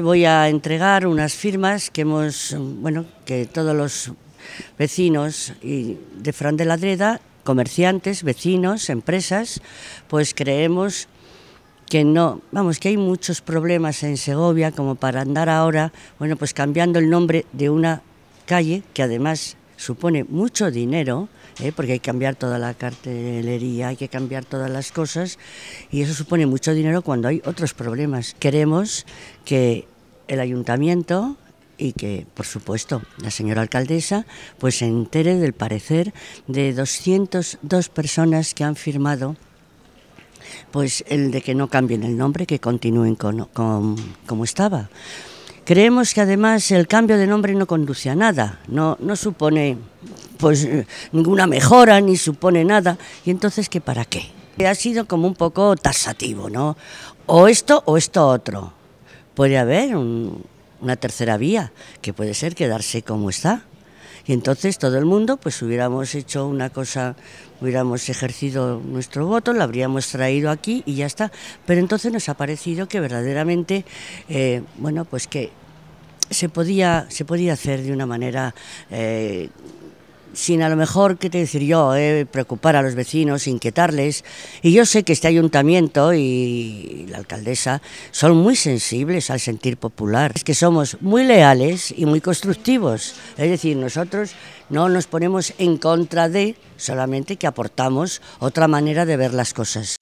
Voy a entregar unas firmas que hemos, bueno, que todos los vecinos y de Fran de la Dreda, comerciantes, vecinos, empresas, pues creemos que no, vamos, que hay muchos problemas en Segovia como para andar ahora, bueno, pues cambiando el nombre de una calle que además supone mucho dinero, ¿eh? porque hay que cambiar toda la cartelería, hay que cambiar todas las cosas, y eso supone mucho dinero cuando hay otros problemas. Queremos que el ayuntamiento y que, por supuesto, la señora alcaldesa pues se entere del parecer de 202 personas que han firmado pues el de que no cambien el nombre, que continúen como estaba. Creemos que además el cambio de nombre no conduce a nada, no, no supone pues ninguna mejora ni supone nada, y entonces que para qué. Ha sido como un poco tasativo, ¿no? O esto o esto otro puede haber una tercera vía, que puede ser quedarse como está. Y entonces todo el mundo, pues hubiéramos hecho una cosa, hubiéramos ejercido nuestro voto, lo habríamos traído aquí y ya está. Pero entonces nos ha parecido que verdaderamente, eh, bueno, pues que se podía, se podía hacer de una manera eh, sin a lo mejor, ¿qué te decir yo? Eh, preocupar a los vecinos, inquietarles. Y yo sé que este ayuntamiento y la alcaldesa son muy sensibles al sentir popular. Es que somos muy leales y muy constructivos. Es decir, nosotros no nos ponemos en contra de, solamente que aportamos otra manera de ver las cosas.